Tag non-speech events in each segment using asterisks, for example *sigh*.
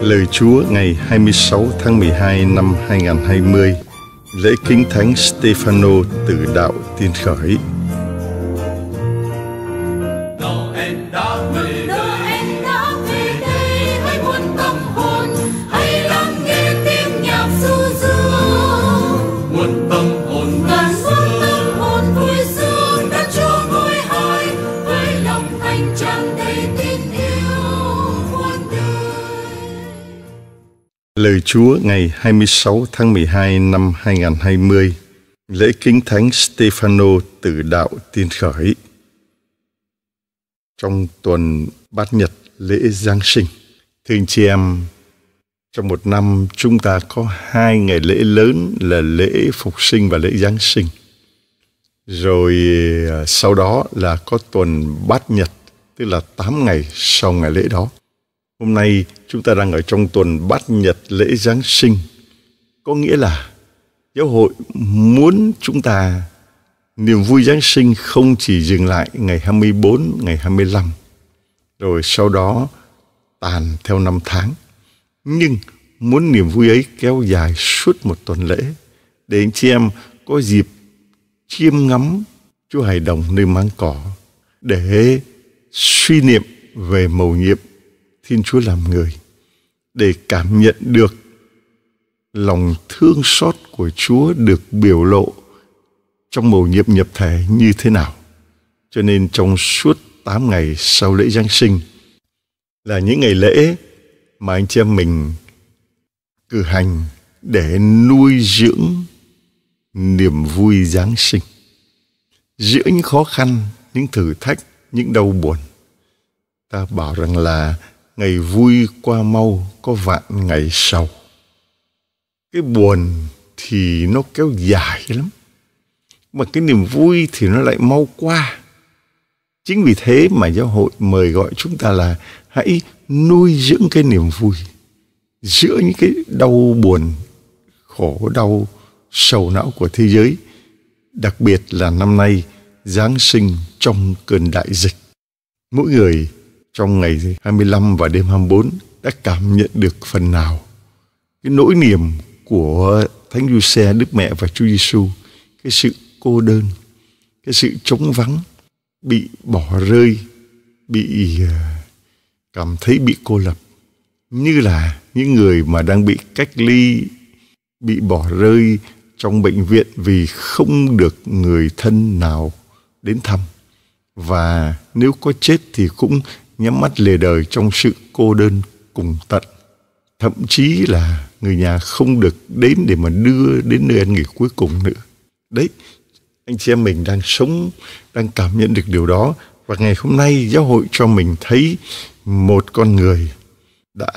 Lời Chúa ngày 26 tháng 12 năm 2020 Lễ Kính Thánh Stefano từ Đạo Tiên Khởi Chúa ngày 26 tháng 12 năm 2020, lễ kính thánh Stefano từ đạo Tin Khởi. Trong tuần bát nhật lễ Giáng sinh, thưa anh chị em, trong một năm chúng ta có hai ngày lễ lớn là lễ Phục sinh và lễ Giáng sinh. Rồi à, sau đó là có tuần bát nhật, tức là 8 ngày sau ngày lễ đó. Hôm nay chúng ta đang ở trong tuần bát nhật lễ Giáng sinh. Có nghĩa là giáo hội muốn chúng ta niềm vui Giáng sinh không chỉ dừng lại ngày 24, ngày 25, rồi sau đó tàn theo năm tháng. Nhưng muốn niềm vui ấy kéo dài suốt một tuần lễ, để anh chị em có dịp chiêm ngắm Chúa Hải Đồng nơi máng cỏ, để suy niệm về mầu nhiệm Thiên Chúa làm người để cảm nhận được lòng thương xót của Chúa được biểu lộ trong mầu nhiệm nhập thể như thế nào. Cho nên trong suốt 8 ngày sau lễ Giáng sinh là những ngày lễ mà anh chị em mình cử hành để nuôi dưỡng niềm vui Giáng sinh. Giữa những khó khăn, những thử thách, những đau buồn, ta bảo rằng là ngày vui qua mau có vạn ngày sau cái buồn thì nó kéo dài lắm mà cái niềm vui thì nó lại mau qua chính vì thế mà giáo hội mời gọi chúng ta là hãy nuôi dưỡng cái niềm vui giữa những cái đau buồn khổ đau sầu não của thế giới đặc biệt là năm nay giáng sinh trong cơn đại dịch mỗi người trong ngày 25 và đêm 24 đã cảm nhận được phần nào cái nỗi niềm của Thánh Giuse, Đức Mẹ và Chúa Giêsu, cái sự cô đơn, cái sự trống vắng, bị bỏ rơi, bị ờ, cảm thấy bị cô lập, như là những người mà đang bị cách ly, bị bỏ rơi trong bệnh viện vì không được người thân nào đến thăm và nếu có chết thì cũng nhắm mắt lìa đời trong sự cô đơn cùng tận. Thậm chí là người nhà không được đến để mà đưa đến nơi ăn nghỉ cuối cùng nữa. Đấy, anh chị em mình đang sống, đang cảm nhận được điều đó. Và ngày hôm nay giáo hội cho mình thấy một con người đã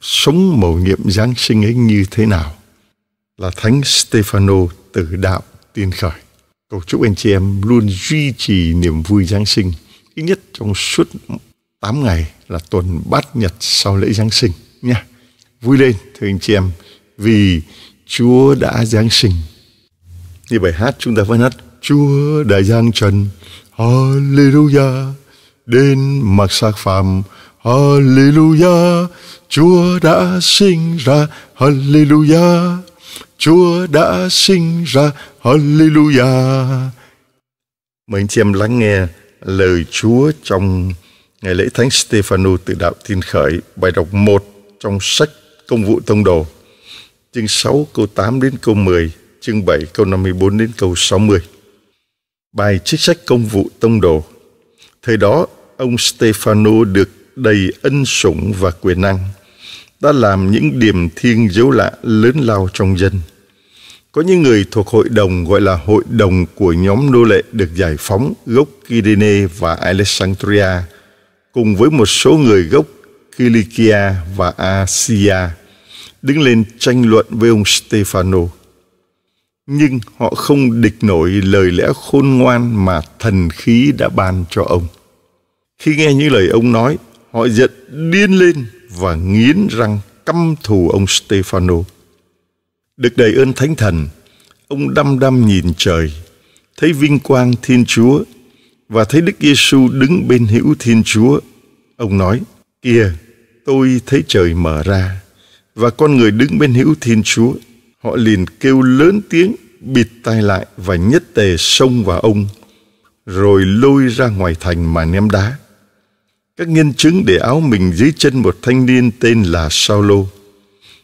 sống mầu nhiệm Giáng sinh ấy như thế nào là Thánh Stefano từ đạo tiên khởi. Cầu chúc anh chị em luôn duy trì niềm vui Giáng sinh, ít nhất trong suốt 8 ngày là tuần bát nhật sau lễ Giáng sinh nha. Vui lên thưa anh chị em vì Chúa đã Giáng sinh. Như bài hát chúng ta vẫn hát Chúa đã giáng trần Hallelujah Đến mặc xác phàm Hallelujah Chúa đã sinh ra Hallelujah Chúa đã sinh ra Hallelujah Mời anh chị em lắng nghe lời Chúa trong ngày lễ Thánh Stefano tự đạo tin khởi, bài đọc 1 trong sách Công vụ Tông Đồ, chương 6 câu 8 đến câu 10, chương 7 câu 54 đến câu 60. Bài trích sách Công vụ Tông Đồ Thời đó, ông Stefano được đầy ân sủng và quyền năng, đã làm những điểm thiên dấu lạ lớn lao trong dân. Có những người thuộc hội đồng gọi là hội đồng của nhóm nô lệ được giải phóng gốc Kyrene và Alexandria – cùng với một số người gốc Kilikia và Asia đứng lên tranh luận với ông Stefano. Nhưng họ không địch nổi lời lẽ khôn ngoan mà thần khí đã ban cho ông. Khi nghe những lời ông nói, họ giận điên lên và nghiến răng căm thù ông Stefano. Được đầy ơn Thánh Thần, ông đăm đăm nhìn trời, thấy vinh quang Thiên Chúa và thấy Đức Giêsu đứng bên hữu Thiên Chúa. Ông nói, Kìa, tôi thấy trời mở ra, và con người đứng bên hữu Thiên Chúa. Họ liền kêu lớn tiếng, bịt tai lại và nhất tề xông vào ông, rồi lôi ra ngoài thành mà ném đá. Các nhân chứng để áo mình dưới chân một thanh niên tên là Saulo.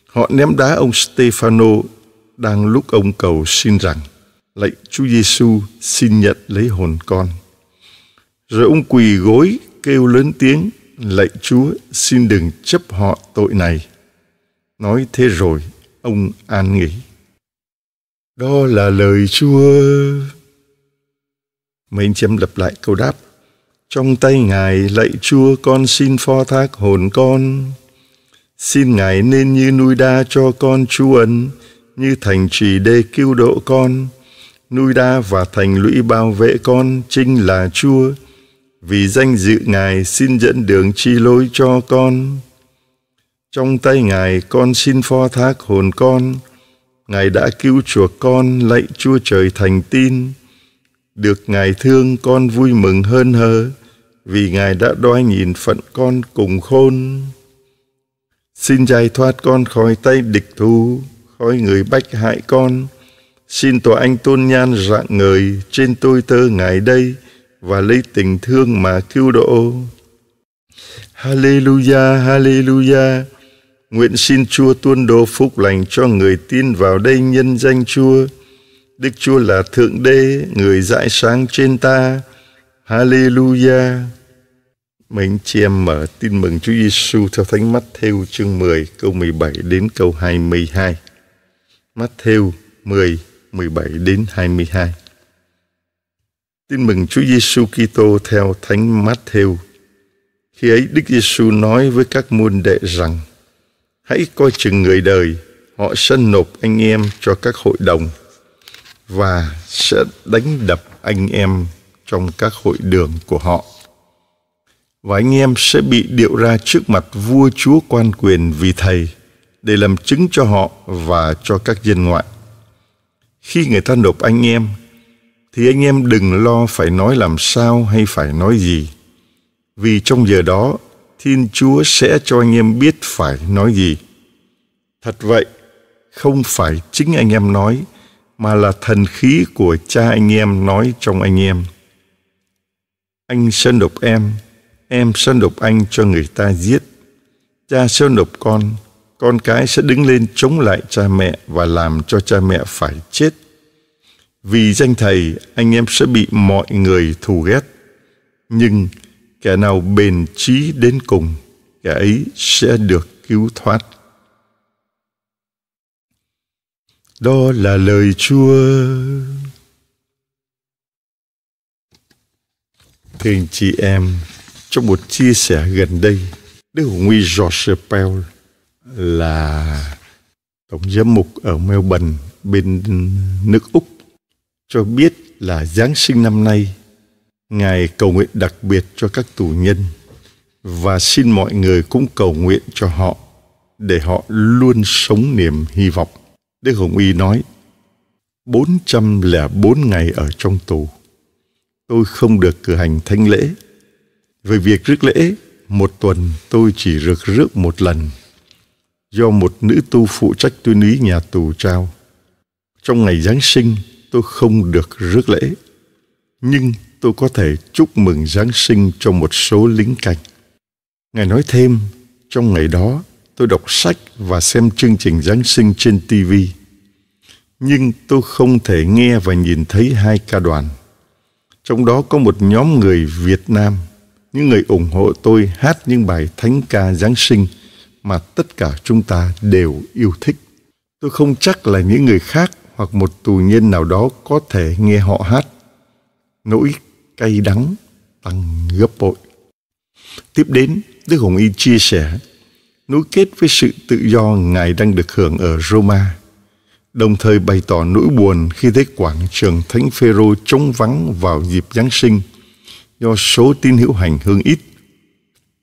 Họ ném đá ông Stefano đang lúc ông cầu xin rằng, lạy Chúa Giêsu xin nhận lấy hồn con. Rồi ông quỳ gối kêu lớn tiếng, lạy Chúa xin đừng chấp họ tội này. Nói thế rồi, ông an nghỉ. Đó là lời Chúa. Mấy anh chị em lặp lại câu đáp. Trong tay Ngài lạy Chúa con xin pho thác hồn con. Xin Ngài nên như nuôi đa cho con chú ấn, như thành trì đê cứu độ con. Nuôi đa và thành lũy bảo vệ con chính là Chúa vì danh dự Ngài xin dẫn đường chi lối cho con. Trong tay Ngài con xin pho thác hồn con, Ngài đã cứu chuộc con lạy Chúa Trời thành tin. Được Ngài thương con vui mừng hơn hờ, vì Ngài đã đói nhìn phận con cùng khôn. Xin giải thoát con khỏi tay địch thù, khỏi người bách hại con. Xin tòa anh tôn nhan rạng ngời trên tôi tơ Ngài đây, và lấy tình thương mà cứu độ. Hallelujah, Hallelujah. Nguyện xin Chúa tuôn đổ phúc lành cho người tin vào đây nhân danh Chúa. Đức Chúa là Thượng Đế, người dãi sáng trên ta. Hallelujah. Mình chị em mở tin mừng Chúa Giêsu theo Thánh Mắt theo chương 10 câu 17 đến câu 22. Mắt Thêu 10 17 đến 22. Tin mừng Chúa Giêsu Kitô theo Thánh Matthew. Khi ấy Đức Giêsu nói với các môn đệ rằng: Hãy coi chừng người đời, họ sân nộp anh em cho các hội đồng và sẽ đánh đập anh em trong các hội đường của họ. Và anh em sẽ bị điệu ra trước mặt vua chúa quan quyền vì thầy để làm chứng cho họ và cho các dân ngoại. Khi người ta nộp anh em, thì anh em đừng lo phải nói làm sao hay phải nói gì. Vì trong giờ đó, Thiên Chúa sẽ cho anh em biết phải nói gì. Thật vậy, không phải chính anh em nói, mà là thần khí của cha anh em nói trong anh em. Anh sơn độc em, em sơn độc anh cho người ta giết. Cha sơn độc con, con cái sẽ đứng lên chống lại cha mẹ và làm cho cha mẹ phải chết vì danh Thầy, anh em sẽ bị mọi người thù ghét. Nhưng kẻ nào bền trí đến cùng, kẻ ấy sẽ được cứu thoát. Đó là lời Chúa. Thưa anh chị em, trong một chia sẻ gần đây, Đức Hồng Huy George Pell là tổng giám mục ở Melbourne bên nước Úc cho biết là Giáng sinh năm nay, Ngài cầu nguyện đặc biệt cho các tù nhân và xin mọi người cũng cầu nguyện cho họ để họ luôn sống niềm hy vọng. Đức Hồng Y nói, 404 ngày ở trong tù, tôi không được cử hành thánh lễ. Về việc rước lễ, một tuần tôi chỉ được rước một lần, do một nữ tu phụ trách tuyên lý nhà tù trao. Trong ngày Giáng sinh, tôi không được rước lễ. Nhưng tôi có thể chúc mừng Giáng sinh cho một số lính canh. Ngài nói thêm, trong ngày đó tôi đọc sách và xem chương trình Giáng sinh trên TV. Nhưng tôi không thể nghe và nhìn thấy hai ca đoàn. Trong đó có một nhóm người Việt Nam, những người ủng hộ tôi hát những bài thánh ca Giáng sinh mà tất cả chúng ta đều yêu thích. Tôi không chắc là những người khác hoặc một tù nhân nào đó có thể nghe họ hát. Nỗi cay đắng tăng gấp bội. Tiếp đến, Đức Hồng Y chia sẻ nối kết với sự tự do Ngài đang được hưởng ở Roma, đồng thời bày tỏ nỗi buồn khi thấy quảng trường Thánh Phêrô trống vắng vào dịp Giáng sinh do số tín hữu hành hương ít.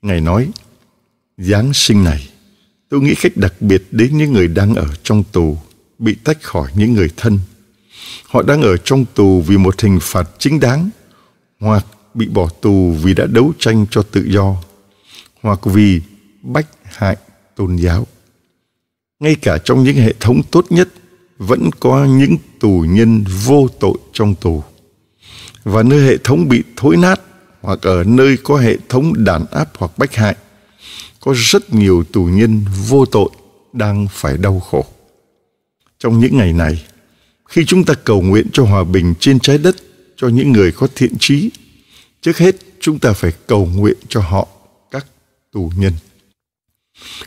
Ngài nói, Giáng sinh này, tôi nghĩ khách đặc biệt đến những người đang ở trong tù bị tách khỏi những người thân. Họ đang ở trong tù vì một hình phạt chính đáng, hoặc bị bỏ tù vì đã đấu tranh cho tự do, hoặc vì bách hại tôn giáo. Ngay cả trong những hệ thống tốt nhất vẫn có những tù nhân vô tội trong tù. Và nơi hệ thống bị thối nát hoặc ở nơi có hệ thống đàn áp hoặc bách hại, có rất nhiều tù nhân vô tội đang phải đau khổ trong những ngày này khi chúng ta cầu nguyện cho hòa bình trên trái đất cho những người có thiện trí trước hết chúng ta phải cầu nguyện cho họ các tù nhân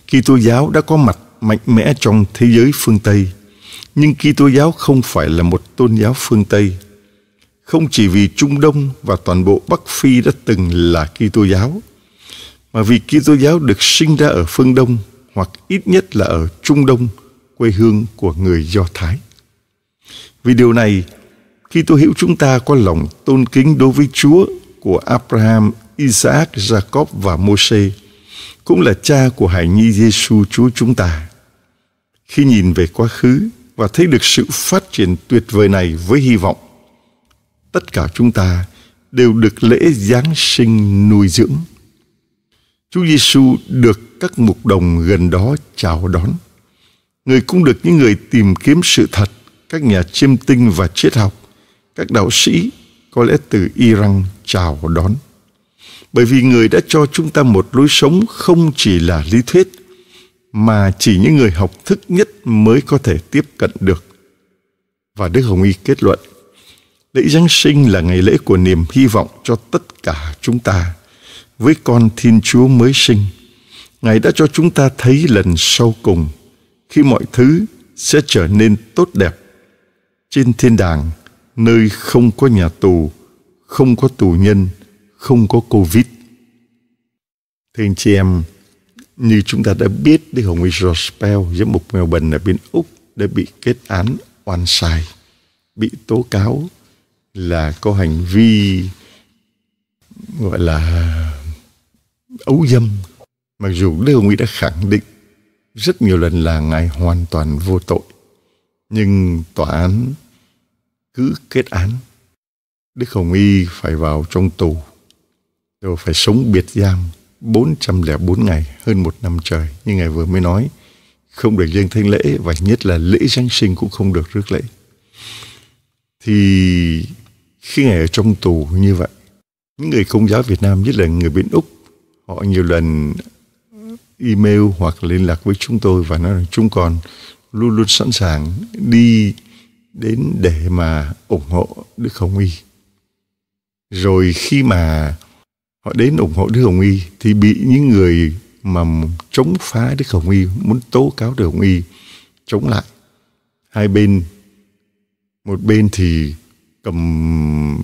Kitô giáo đã có mặt mạnh mẽ trong thế giới phương Tây, nhưng Kitô giáo không phải là một tôn giáo phương Tây. Không chỉ vì Trung Đông và toàn bộ Bắc Phi đã từng là Kitô giáo, mà vì Kitô giáo được sinh ra ở phương Đông hoặc ít nhất là ở Trung Đông quê hương của người Do Thái. Vì điều này, khi tôi hiểu chúng ta có lòng tôn kính đối với Chúa của Abraham, Isaac, Jacob và Môsê, cũng là cha của hải nhi Giêsu Chúa chúng ta. Khi nhìn về quá khứ và thấy được sự phát triển tuyệt vời này với hy vọng, tất cả chúng ta đều được lễ Giáng sinh nuôi dưỡng. Chúa Giêsu được các mục đồng gần đó chào đón người cũng được những người tìm kiếm sự thật, các nhà chiêm tinh và triết học, các đạo sĩ có lẽ từ Iran chào đón. Bởi vì người đã cho chúng ta một lối sống không chỉ là lý thuyết, mà chỉ những người học thức nhất mới có thể tiếp cận được. Và Đức Hồng Y kết luận, lễ Giáng sinh là ngày lễ của niềm hy vọng cho tất cả chúng ta. Với con Thiên Chúa mới sinh, Ngài đã cho chúng ta thấy lần sau cùng – khi mọi thứ sẽ trở nên tốt đẹp trên thiên đàng nơi không có nhà tù không có tù nhân không có covid thưa anh chị em như chúng ta đã biết Đức Hồng Israel Spell giám mục Melbourne ở bên Úc đã bị kết án oan sai bị tố cáo là có hành vi gọi là ấu dâm mặc dù Đức Hồng Uy đã khẳng định rất nhiều lần là ngài hoàn toàn vô tội nhưng tòa án cứ kết án đức hồng y phải vào trong tù rồi phải sống biệt giam 404 ngày hơn một năm trời như ngài vừa mới nói không được dâng thánh lễ và nhất là lễ Giáng sinh cũng không được rước lễ. Thì khi Ngài ở trong tù như vậy, những người công giáo Việt Nam, nhất là người bên Úc, họ nhiều lần email hoặc liên lạc với chúng tôi và nói rằng chúng còn luôn luôn sẵn sàng đi đến để mà ủng hộ Đức Hồng Y. Rồi khi mà họ đến ủng hộ Đức Hồng Y thì bị những người mà chống phá Đức Hồng Y, muốn tố cáo Đức Hồng Y chống lại. Hai bên, một bên thì cầm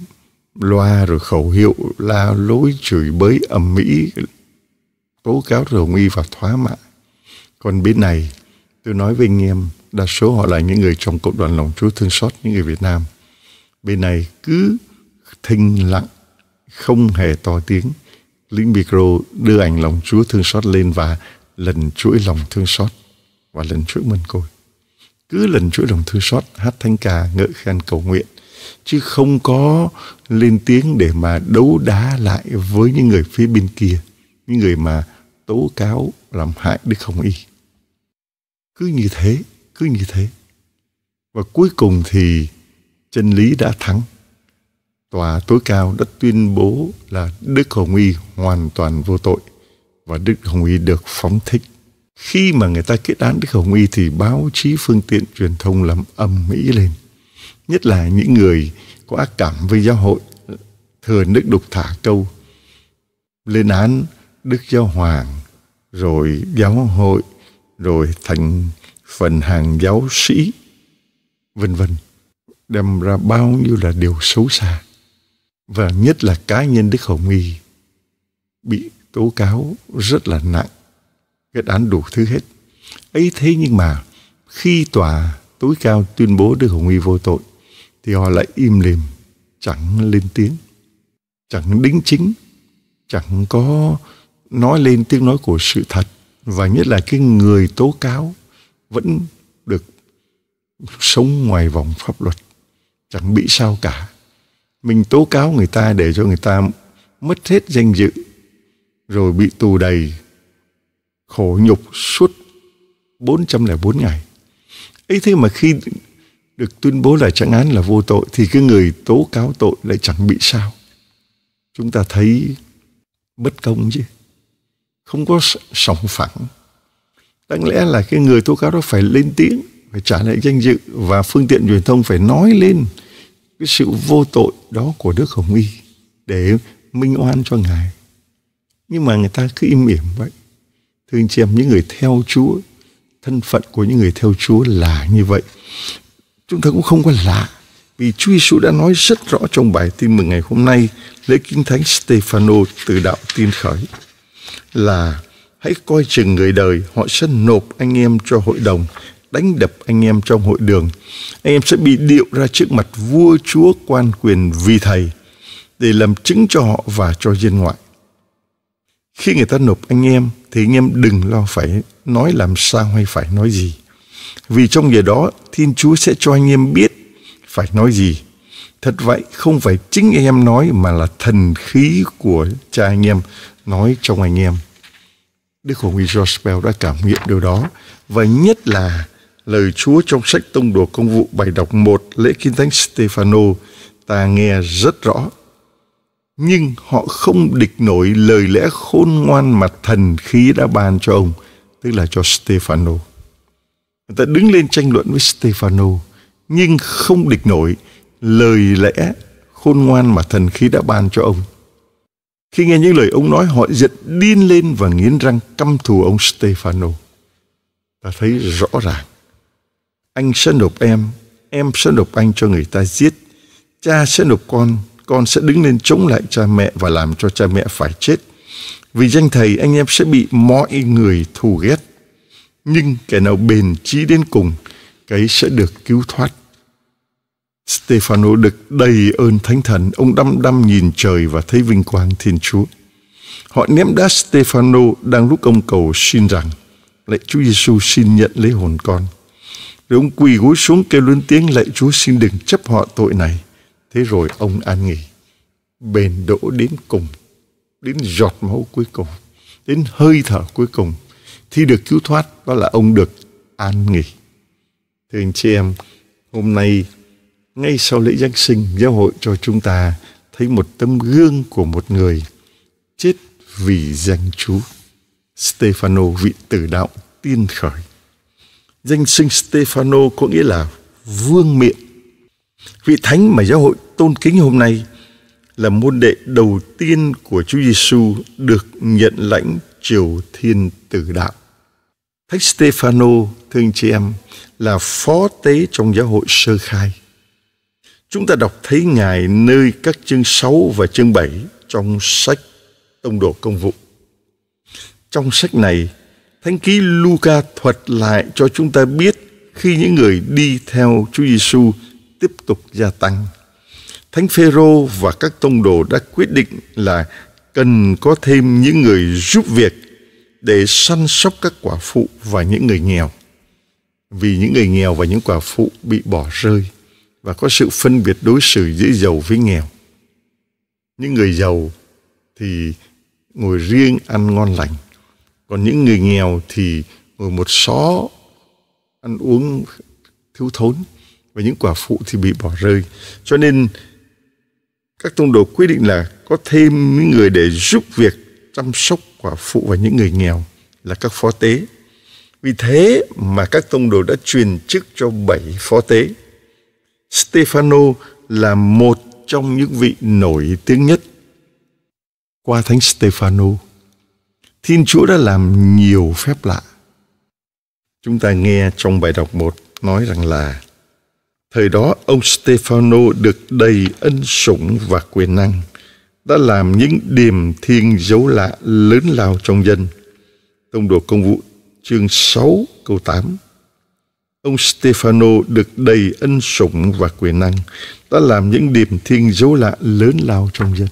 loa rồi khẩu hiệu la lối chửi bới ầm mỹ tố cáo rồng y và thoá mạ. Còn bên này, tôi nói với anh em, đa số họ là những người trong cộng đoàn lòng Chúa thương xót những người Việt Nam. Bên này cứ thinh lặng, không hề to tiếng. Lĩnh micro đưa ảnh lòng Chúa thương xót lên và lần chuỗi lòng thương xót và lần chuỗi mân côi. Cứ lần chuỗi lòng thương xót hát thanh ca ngợi khen cầu nguyện chứ không có lên tiếng để mà đấu đá lại với những người phía bên kia những người mà tố cáo làm hại Đức Hồng Y. Cứ như thế, cứ như thế. Và cuối cùng thì chân lý đã thắng. Tòa tối cao đã tuyên bố là Đức Hồng Y hoàn toàn vô tội và Đức Hồng Y được phóng thích. Khi mà người ta kết án Đức Hồng Y thì báo chí phương tiện truyền thông làm âm mỹ lên. Nhất là những người có ác cảm với giáo hội thừa nước đục thả câu lên án Đức Giáo Hoàng, rồi Giáo hội, rồi thành phần hàng giáo sĩ, vân vân đem ra bao nhiêu là điều xấu xa và nhất là cá nhân Đức Hồng Y bị tố cáo rất là nặng kết án đủ thứ hết ấy thế nhưng mà khi tòa tối cao tuyên bố Đức Hồng Y vô tội thì họ lại im lìm chẳng lên tiếng chẳng đính chính chẳng có nói lên tiếng nói của sự thật và nhất là cái người tố cáo vẫn được sống ngoài vòng pháp luật chẳng bị sao cả mình tố cáo người ta để cho người ta mất hết danh dự rồi bị tù đầy khổ nhục suốt 404 ngày ấy thế mà khi được tuyên bố là chẳng án là vô tội thì cái người tố cáo tội lại chẳng bị sao chúng ta thấy bất công chứ không có sòng phẳng đáng lẽ là cái người tố cáo đó phải lên tiếng phải trả lại danh dự và phương tiện truyền thông phải nói lên cái sự vô tội đó của Đức Hồng Y để minh oan cho Ngài. Nhưng mà người ta cứ im ỉm vậy. Thưa anh chị em, những người theo Chúa, thân phận của những người theo Chúa là như vậy. Chúng ta cũng không có lạ. Vì Chúa Giêsu đã nói rất rõ trong bài tin mừng ngày hôm nay, lễ kinh thánh Stefano từ đạo tin khởi là hãy coi chừng người đời, họ sẽ nộp anh em cho hội đồng, đánh đập anh em trong hội đường. Anh em sẽ bị điệu ra trước mặt vua chúa quan quyền vì thầy để làm chứng cho họ và cho dân ngoại. Khi người ta nộp anh em thì anh em đừng lo phải nói làm sao hay phải nói gì. Vì trong giờ đó Thiên Chúa sẽ cho anh em biết phải nói gì. Thật vậy, không phải chính anh em nói mà là thần khí của cha anh em nói trong anh em. Đức Hồng Y Jospel đã cảm nghiệm điều đó và nhất là lời Chúa trong sách Tông đồ Công vụ bài đọc 1 lễ Kinh Thánh Stefano ta nghe rất rõ. Nhưng họ không địch nổi lời lẽ khôn ngoan mà thần khí đã ban cho ông, tức là cho Stefano. Người ta đứng lên tranh luận với Stefano, nhưng không địch nổi lời lẽ khôn ngoan mà thần khí đã ban cho ông. Khi nghe những lời ông nói, họ giật điên lên và nghiến răng căm thù ông Stefano. Ta thấy rõ ràng. Anh sẽ nộp em, em sẽ nộp anh cho người ta giết. Cha sẽ nộp con, con sẽ đứng lên chống lại cha mẹ và làm cho cha mẹ phải chết. Vì danh thầy, anh em sẽ bị mọi người thù ghét. Nhưng kẻ nào bền chí đến cùng, cái sẽ được cứu thoát. Stefano được đầy ơn thánh thần, ông đăm đăm nhìn trời và thấy vinh quang Thiên Chúa. Họ ném đá Stefano đang lúc ông cầu xin rằng, lạy Chúa Giêsu xin nhận lấy hồn con. Rồi ông quỳ gối xuống kêu lớn tiếng lạy Chúa xin đừng chấp họ tội này. Thế rồi ông an nghỉ, bền đỗ đến cùng, đến giọt máu cuối cùng, đến hơi thở cuối cùng. Thì được cứu thoát đó là ông được an nghỉ. Thưa anh chị em, hôm nay ngay sau lễ Giáng sinh giáo hội cho chúng ta thấy một tấm gương của một người chết vì danh Chúa. Stefano vị tử đạo tiên khởi. Danh sinh Stefano có nghĩa là vương miệng. Vị thánh mà giáo hội tôn kính hôm nay là môn đệ đầu tiên của Chúa Giêsu được nhận lãnh triều thiên tử đạo. Thánh Stefano, thương chị em, là phó tế trong giáo hội sơ khai Chúng ta đọc thấy Ngài nơi các chương 6 và chương 7 trong sách Tông Đồ Công Vụ. Trong sách này, Thánh ký Luca thuật lại cho chúng ta biết khi những người đi theo Chúa Giêsu tiếp tục gia tăng. Thánh Phêrô và các tông đồ đã quyết định là cần có thêm những người giúp việc để săn sóc các quả phụ và những người nghèo. Vì những người nghèo và những quả phụ bị bỏ rơi và có sự phân biệt đối xử giữa giàu với nghèo. Những người giàu thì ngồi riêng ăn ngon lành, còn những người nghèo thì ngồi một xó ăn uống thiếu thốn và những quả phụ thì bị bỏ rơi. Cho nên các tông đồ quyết định là có thêm những người để giúp việc chăm sóc quả phụ và những người nghèo là các phó tế. Vì thế mà các tông đồ đã truyền chức cho bảy phó tế. Stefano là một trong những vị nổi tiếng nhất. Qua thánh Stefano, Thiên Chúa đã làm nhiều phép lạ. Chúng ta nghe trong bài đọc 1 nói rằng là Thời đó ông Stefano được đầy ân sủng và quyền năng, đã làm những điềm thiên dấu lạ lớn lao trong dân. Tông đồ công vụ chương 6 câu 8 Ông Stefano được đầy ân sủng và quyền năng, đã làm những điểm thiên dấu lạ lớn lao trong dân.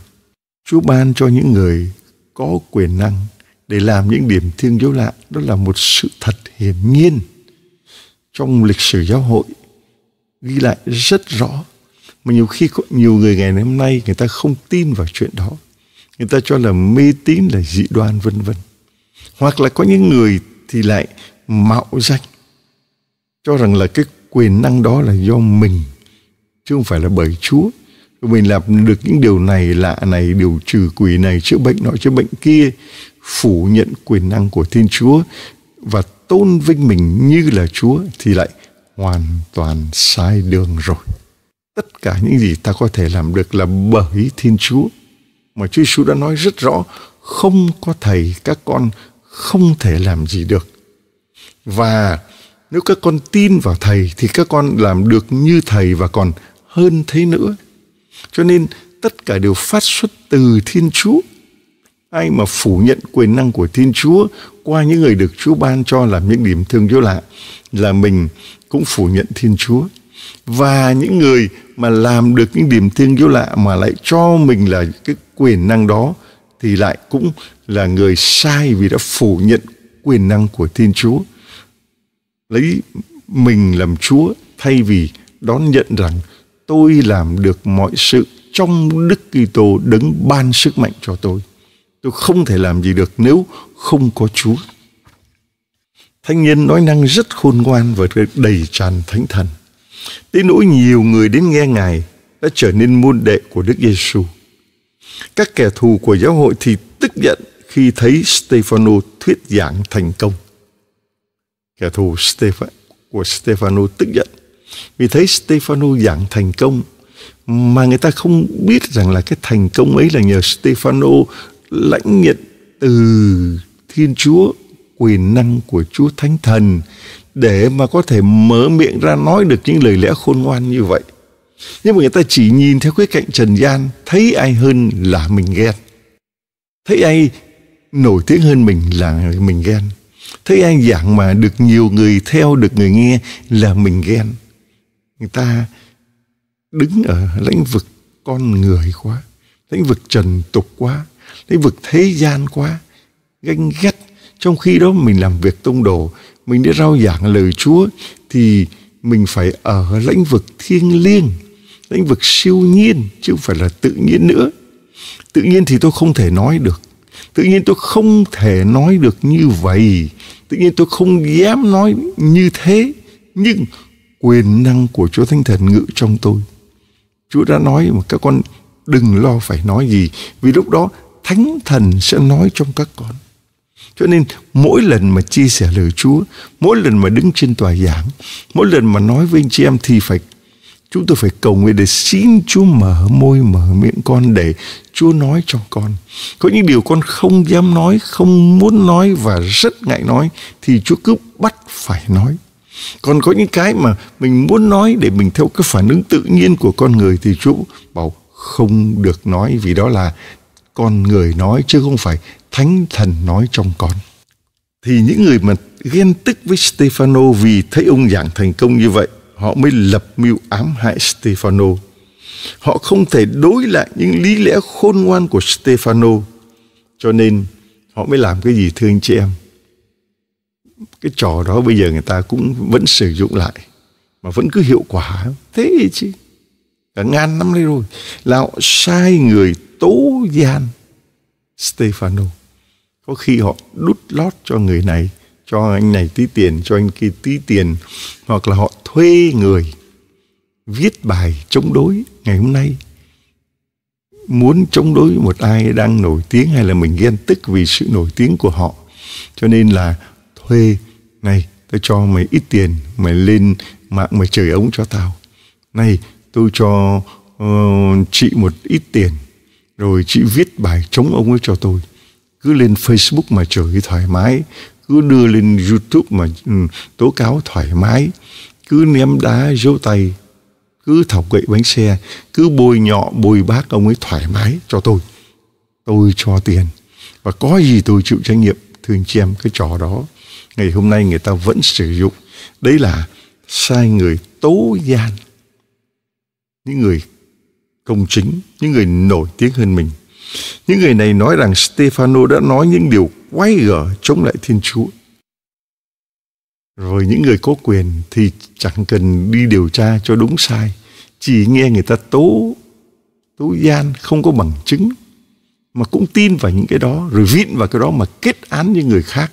Chúa ban cho những người có quyền năng để làm những điểm thiên dấu lạ đó là một sự thật hiển nhiên trong lịch sử giáo hội ghi lại rất rõ mà nhiều khi có nhiều người ngày hôm nay người ta không tin vào chuyện đó người ta cho là mê tín là dị đoan vân vân hoặc là có những người thì lại mạo danh cho rằng là cái quyền năng đó là do mình chứ không phải là bởi Chúa mình làm được những điều này lạ này điều trừ quỷ này chữa bệnh nọ chữa bệnh kia phủ nhận quyền năng của Thiên Chúa và tôn vinh mình như là Chúa thì lại hoàn toàn sai đường rồi. Tất cả những gì ta có thể làm được là bởi Thiên Chúa. Mà Chúa Giêsu đã nói rất rõ, không có thầy các con không thể làm gì được. Và nếu các con tin vào thầy thì các con làm được như thầy và còn hơn thế nữa cho nên tất cả đều phát xuất từ thiên chúa ai mà phủ nhận quyền năng của thiên chúa qua những người được chúa ban cho làm những điểm thương chúa lạ là mình cũng phủ nhận thiên chúa và những người mà làm được những điểm thương chúa lạ mà lại cho mình là cái quyền năng đó thì lại cũng là người sai vì đã phủ nhận quyền năng của thiên chúa lấy mình làm Chúa thay vì đón nhận rằng tôi làm được mọi sự trong Đức Kitô đấng ban sức mạnh cho tôi. Tôi không thể làm gì được nếu không có Chúa. Thanh niên nói năng rất khôn ngoan và đầy tràn thánh thần. Tới nỗi nhiều người đến nghe Ngài đã trở nên môn đệ của Đức Giêsu. Các kẻ thù của giáo hội thì tức giận khi thấy Stefano thuyết giảng thành công. Kẻ thù Stefan, của Stefano tức giận vì thấy Stefano giảng thành công mà người ta không biết rằng là cái thành công ấy là nhờ Stefano lãnh nhận từ Thiên Chúa quyền năng của Chúa Thánh Thần để mà có thể mở miệng ra nói được những lời lẽ khôn ngoan như vậy. Nhưng mà người ta chỉ nhìn theo cái cạnh trần gian, thấy ai hơn là mình ghen. Thấy ai nổi tiếng hơn mình là mình ghen thế ai dạng mà được nhiều người theo được người nghe là mình ghen người ta đứng ở lĩnh vực con người quá lĩnh vực trần tục quá lĩnh vực thế gian quá ganh ghét trong khi đó mình làm việc tông đồ mình đã rao giảng lời chúa thì mình phải ở lĩnh vực thiêng liêng lĩnh vực siêu nhiên chứ không phải là tự nhiên nữa tự nhiên thì tôi không thể nói được tự nhiên tôi không thể nói được như vậy tự nhiên tôi không dám nói như thế nhưng quyền năng của chúa thánh thần ngự trong tôi chúa đã nói mà các con đừng lo phải nói gì vì lúc đó thánh thần sẽ nói trong các con cho nên mỗi lần mà chia sẻ lời Chúa, mỗi lần mà đứng trên tòa giảng, mỗi lần mà nói với anh chị em thì phải Chúng tôi phải cầu nguyện để xin Chúa mở môi, mở miệng con để Chúa nói cho con. Có những điều con không dám nói, không muốn nói và rất ngại nói thì Chúa cứ bắt phải nói. Còn có những cái mà mình muốn nói để mình theo cái phản ứng tự nhiên của con người thì Chúa bảo không được nói vì đó là con người nói chứ không phải thánh thần nói trong con. Thì những người mà ghen tức với Stefano vì thấy ông giảng thành công như vậy họ mới lập mưu ám hại Stefano. Họ không thể đối lại những lý lẽ khôn ngoan của Stefano. Cho nên họ mới làm cái gì thưa anh chị em? Cái trò đó bây giờ người ta cũng vẫn sử dụng lại mà vẫn cứ hiệu quả. Thế chứ. Cả ngàn năm nay rồi là họ sai người tố gian Stefano. Có khi họ đút lót cho người này cho anh này tí tiền cho anh kia tí tiền hoặc là họ thuê người viết bài chống đối ngày hôm nay muốn chống đối một ai đang nổi tiếng hay là mình ghen tức vì sự nổi tiếng của họ cho nên là thuê này tôi cho mày ít tiền mày lên mạng mày chửi ống cho tao này tôi cho uh, chị một ít tiền rồi chị viết bài chống ông ấy cho tôi cứ lên facebook mà chửi thoải mái cứ đưa lên youtube mà ừ, tố cáo thoải mái cứ ném đá dấu tay cứ thọc gậy bánh xe cứ bôi nhọ bôi bác ông ấy thoải mái cho tôi tôi cho tiền và có gì tôi chịu trách nhiệm Thường anh chị em cái trò đó ngày hôm nay người ta vẫn sử dụng đấy là sai người tố gian những người công chính những người nổi tiếng hơn mình những người này nói rằng Stefano đã nói những điều quay gở chống lại Thiên Chúa. Rồi những người có quyền thì chẳng cần đi điều tra cho đúng sai, chỉ nghe người ta tố tố gian không có bằng chứng mà cũng tin vào những cái đó rồi vịn vào cái đó mà kết án những người khác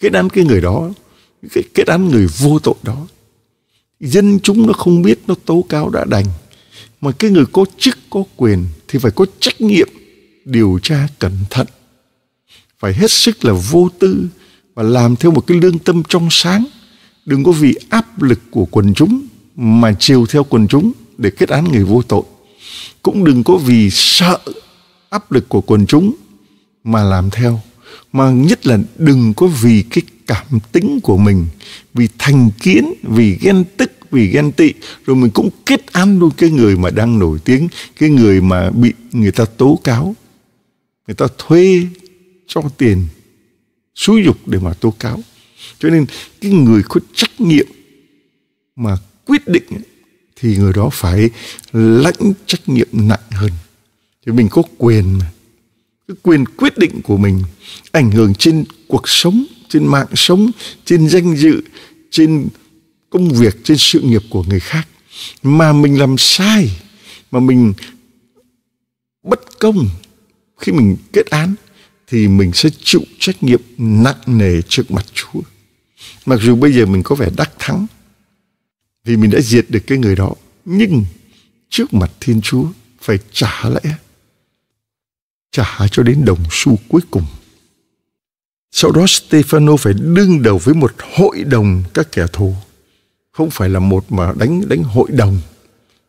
kết án cái người đó kết án người vô tội đó dân chúng nó không biết nó tố cáo đã đành mà cái người có chức có quyền thì phải có trách nhiệm điều tra cẩn thận phải hết sức là vô tư và làm theo một cái lương tâm trong sáng đừng có vì áp lực của quần chúng mà chiều theo quần chúng để kết án người vô tội cũng đừng có vì sợ áp lực của quần chúng mà làm theo mà nhất là đừng có vì cái cảm tính của mình vì thành kiến vì ghen tức vì ghen tị rồi mình cũng kết án luôn cái người mà đang nổi tiếng cái người mà bị người ta tố cáo người ta thuê cho tiền xúi dục để mà tố cáo cho nên cái người có trách nhiệm mà quyết định thì người đó phải lãnh trách nhiệm nặng hơn thì mình có quyền mà cái quyền quyết định của mình ảnh hưởng trên cuộc sống trên mạng sống trên danh dự trên công việc trên sự nghiệp của người khác mà mình làm sai mà mình bất công khi mình kết án thì mình sẽ chịu trách nhiệm nặng nề trước mặt Chúa. Mặc dù bây giờ mình có vẻ đắc thắng vì mình đã diệt được cái người đó, nhưng trước mặt Thiên Chúa phải trả lẽ trả cho đến đồng xu cuối cùng. Sau đó Stefano phải đương đầu với một hội đồng các kẻ thù. Không phải là một mà đánh đánh hội đồng.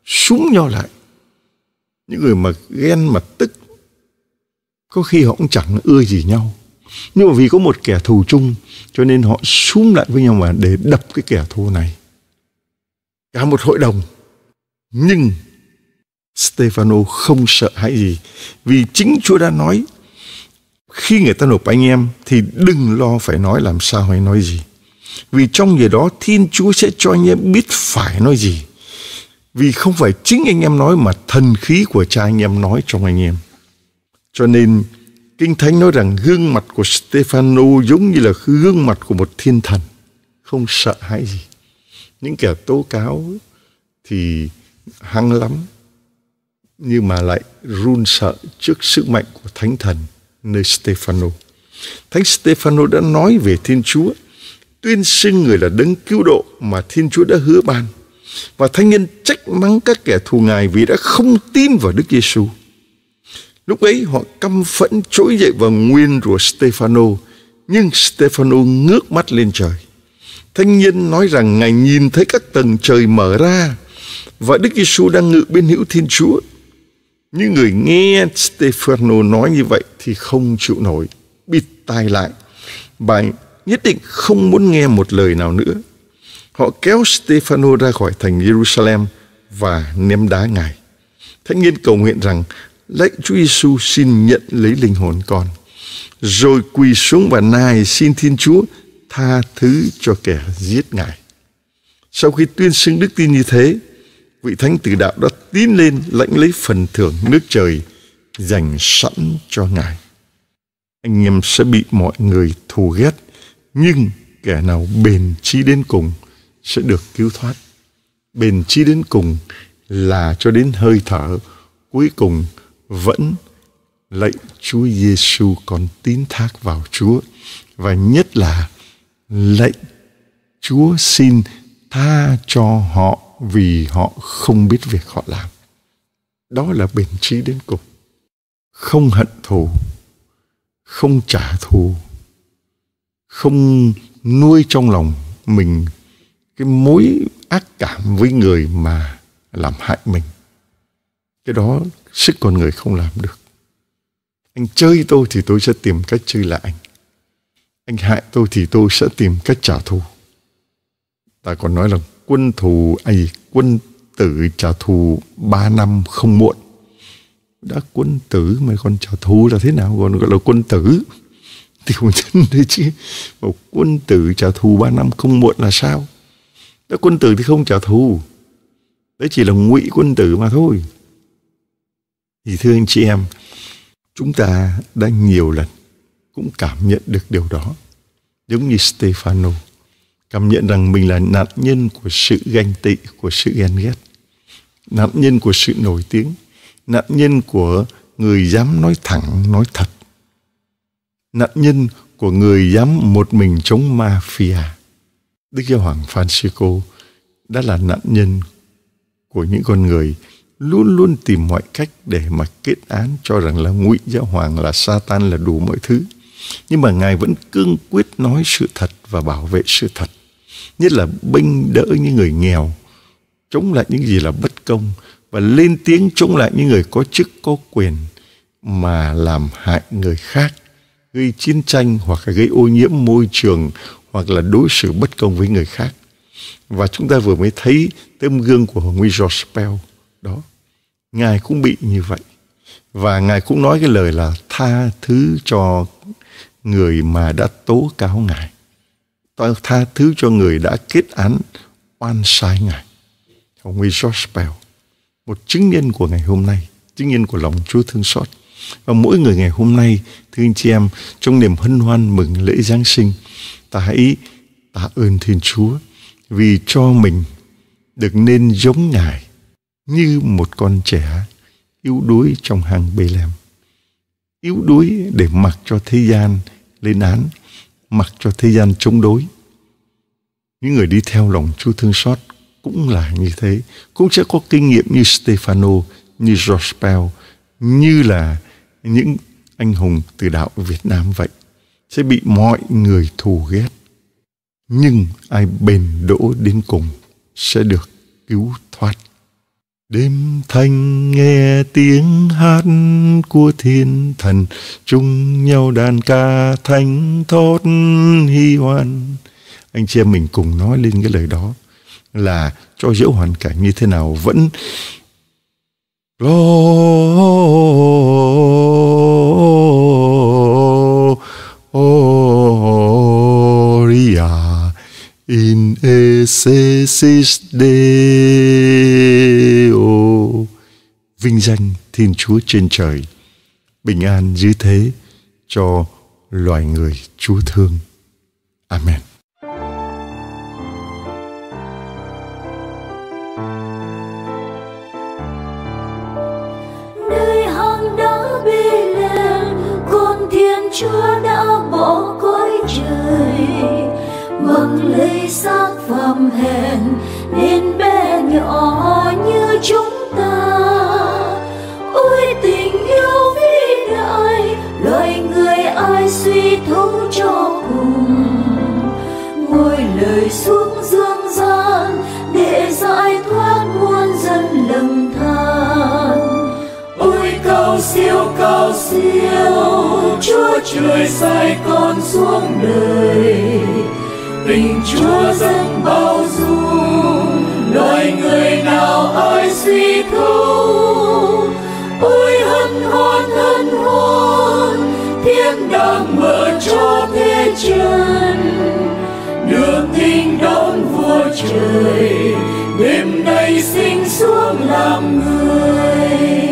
Súng nhau lại. Những người mà ghen mà tức có khi họ cũng chẳng ưa gì nhau nhưng mà vì có một kẻ thù chung cho nên họ xúm lại với nhau mà để đập cái kẻ thù này cả một hội đồng nhưng Stefano không sợ hãi gì vì chính Chúa đã nói khi người ta nộp anh em thì đừng lo phải nói làm sao hay nói gì vì trong giờ đó Thiên Chúa sẽ cho anh em biết phải nói gì vì không phải chính anh em nói mà thần khí của cha anh em nói trong anh em cho nên Kinh Thánh nói rằng gương mặt của Stefano giống như là gương mặt của một thiên thần, không sợ hãi gì. Những kẻ tố cáo thì hăng lắm, nhưng mà lại run sợ trước sức mạnh của Thánh Thần nơi Stefano. Thánh Stefano đã nói về Thiên Chúa, tuyên xưng người là đấng cứu độ mà Thiên Chúa đã hứa ban. Và thánh nhân trách mắng các kẻ thù ngài vì đã không tin vào Đức Giêsu. xu Lúc ấy họ căm phẫn trỗi dậy và nguyên rủa Stefano, nhưng Stefano ngước mắt lên trời. Thanh niên nói rằng Ngài nhìn thấy các tầng trời mở ra và Đức Giêsu đang ngự bên hữu Thiên Chúa. Những người nghe Stefano nói như vậy thì không chịu nổi, bịt tai lại. Bà nhất định không muốn nghe một lời nào nữa. Họ kéo Stefano ra khỏi thành Jerusalem và ném đá Ngài. Thánh nhiên cầu nguyện rằng Lạy Chúa Giêsu xin nhận lấy linh hồn con. Rồi quỳ xuống và nài xin Thiên Chúa tha thứ cho kẻ giết Ngài. Sau khi tuyên xưng đức tin như thế, vị thánh tử đạo đã tiến lên lãnh lấy phần thưởng nước trời dành sẵn cho Ngài. Anh em sẽ bị mọi người thù ghét, nhưng kẻ nào bền chí đến cùng sẽ được cứu thoát. Bền chí đến cùng là cho đến hơi thở cuối cùng vẫn lệnh Chúa Giêsu còn tín thác vào Chúa và nhất là lệnh Chúa xin tha cho họ vì họ không biết việc họ làm. Đó là bền trí đến cùng. Không hận thù, không trả thù, không nuôi trong lòng mình cái mối ác cảm với người mà làm hại mình. Cái đó sức con người không làm được anh chơi tôi thì tôi sẽ tìm cách chơi lại anh anh hại tôi thì tôi sẽ tìm cách trả thù ta còn nói là quân thù ấy quân tử trả thù ba năm không muộn đã quân tử mà còn trả thù là thế nào còn gọi là quân tử thì không *laughs* chân đấy chứ một quân tử trả thù ba năm không muộn là sao đã quân tử thì không trả thù đấy chỉ là ngụy quân tử mà thôi thì thưa anh chị em, chúng ta đã nhiều lần cũng cảm nhận được điều đó. Giống như Stefano, cảm nhận rằng mình là nạn nhân của sự ganh tị, của sự ghen ghét, nạn nhân của sự nổi tiếng, nạn nhân của người dám nói thẳng, nói thật, nạn nhân của người dám một mình chống mafia. Đức Giáo Hoàng Francisco đã là nạn nhân của những con người luôn luôn tìm mọi cách để mà kết án cho rằng là ngụy giáo hoàng là Satan là đủ mọi thứ. Nhưng mà Ngài vẫn cương quyết nói sự thật và bảo vệ sự thật. Nhất là binh đỡ những người nghèo, chống lại những gì là bất công và lên tiếng chống lại những người có chức có quyền mà làm hại người khác gây chiến tranh hoặc là gây ô nhiễm môi trường hoặc là đối xử bất công với người khác. Và chúng ta vừa mới thấy tấm gương của Hồng Huy George Pell đó ngài cũng bị như vậy và ngài cũng nói cái lời là tha thứ cho người mà đã tố cáo ngài tha thứ cho người đã kết án oan sai ngài ông George Bell một chứng nhân của ngày hôm nay chứng nhân của lòng Chúa thương xót và mỗi người ngày hôm nay thưa anh chị em trong niềm hân hoan mừng lễ Giáng sinh ta hãy tạ ơn Thiên Chúa vì cho mình được nên giống Ngài như một con trẻ yếu đuối trong hàng bê lem yếu đuối để mặc cho thế gian lên án mặc cho thế gian chống đối những người đi theo lòng Chúa thương xót cũng là như thế cũng sẽ có kinh nghiệm như Stefano như George Pell như là những anh hùng từ đạo Việt Nam vậy sẽ bị mọi người thù ghét nhưng ai bền đỗ đến cùng sẽ được cứu thoát Đêm thanh nghe tiếng hát của thiên thần chung nhau đàn ca thánh thốt hy hoan. Anh chị em mình cùng nói lên cái lời đó là cho dẫu hoàn cảnh như thế nào vẫn Gloria in excelsis vinh danh Thiên Chúa trên trời, bình an dưới thế cho loài người Chúa thương. Amen. Nơi hang đá lên con Thiên Chúa đã bỏ cõi trời, bằng vâng lấy xác phàm hèn nên bé nhỏ như chúng ta sống cho cùng ngôi lời xuống dương gian để giải thoát muôn dân lầm than ôi cao siêu cao siêu chúa trời sai con xuống đời tình chúa dâng bao dung loài người nào ai suy thấu ôi hân hoan hân hoan tiếng đang mở cho thế chân được tin đón vua trời đêm nay sinh xuống làm người